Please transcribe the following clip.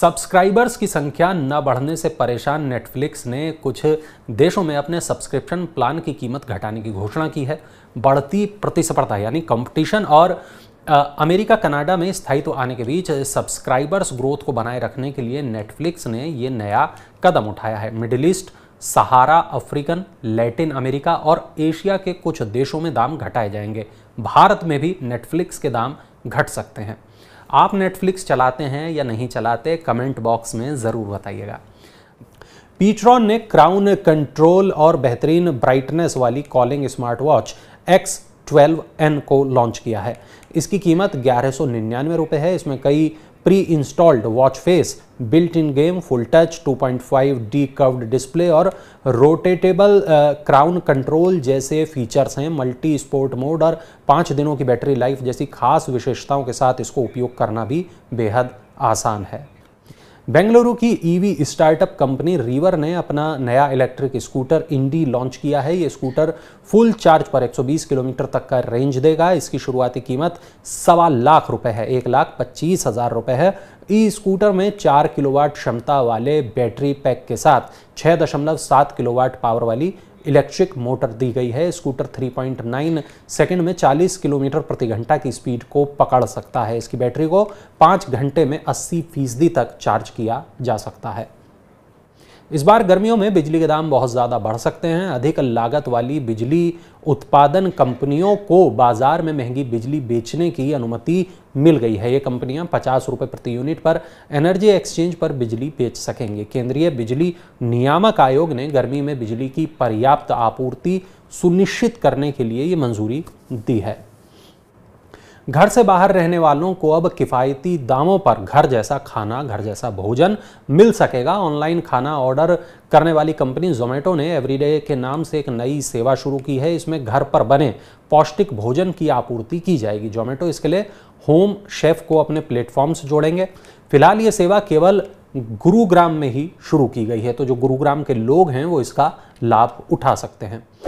subscribers की संख्या न बढ़ने से परेशान नेटफ्लिक्स ने कुछ देशों में अपने सब्सक्रिप्शन प्लान की कीमत घटाने की घोषणा की है बढ़ती प्रतिस्पर्धा यानी कंपटीशन और अमेरिका कनाडा में स्थायित्व तो आने के बीच सब्सक्राइबर्स ग्रोथ को बनाए रखने के लिए नेटफ्लिक्स ने ये नया कदम उठाया है Middle East Sahara African Latin America और एशिया के कुछ देशों में दाम घटाए जाएंगे भारत में भी नेटफ्लिक्स के दाम घट सकते हैं आप नेटफ्लिक्स चलाते हैं या नहीं चलाते कमेंट बॉक्स में ज़रूर बताइएगा पीट्रॉन ने क्राउन कंट्रोल और बेहतरीन ब्राइटनेस वाली calling smart watch X twelve N को लॉन्च किया है इसकी कीमत ग्यारह सौ निन्यानवे रुपये है इसमें कई pre installed watch face built in game full touch 2.5 D curved display और रोटेटेबल क्राउन कंट्रोल जैसे फीचर्स हैं मल्टी स्पोर्ट मोड और पाँच दिनों की बैटरी लाइफ जैसी खास विशेषताओं के साथ इसको उपयोग करना भी बेहद आसान है बेंगलुरु की ईवी स्टार्टअप कंपनी रीवर ने अपना नया इलेक्ट्रिक स्कूटर इंडी लॉन्च किया है ये स्कूटर फुल चार्ज पर 120 किलोमीटर तक का रेंज देगा इसकी शुरुआती कीमत सवा लाख रुपए है एक लाख पच्चीस हज़ार रुपये है ई स्कूटर में चार किलोवाट क्षमता वाले बैटरी पैक के साथ छः दशमलव सात किलोवाट पावर वाली इलेक्ट्रिक मोटर दी गई है स्कूटर 3.9 सेकेंड में 40 किलोमीटर प्रति घंटा की स्पीड को पकड़ सकता है इसकी बैटरी को पाँच घंटे में अस्सी फीसदी तक चार्ज किया जा सकता है इस बार गर्मियों में बिजली के दाम बहुत ज़्यादा बढ़ सकते हैं अधिक लागत वाली बिजली उत्पादन कंपनियों को बाज़ार में महंगी बिजली बेचने की अनुमति मिल गई है ये कंपनियां पचास रुपये प्रति यूनिट पर एनर्जी एक्सचेंज पर बिजली बेच सकेंगे केंद्रीय बिजली नियामक आयोग ने गर्मी में बिजली की पर्याप्त आपूर्ति सुनिश्चित करने के लिए ये मंजूरी दी है घर से बाहर रहने वालों को अब किफ़ायती दामों पर घर जैसा खाना घर जैसा भोजन मिल सकेगा ऑनलाइन खाना ऑर्डर करने वाली कंपनी जोमेटो ने एवरीडे के नाम से एक नई सेवा शुरू की है इसमें घर पर बने पौष्टिक भोजन की आपूर्ति की जाएगी जोमेटो इसके लिए होम शेफ को अपने प्लेटफॉर्म से जोड़ेंगे फिलहाल ये सेवा केवल गुरुग्राम में ही शुरू की गई है तो जो गुरुग्राम के लोग हैं वो इसका लाभ उठा सकते हैं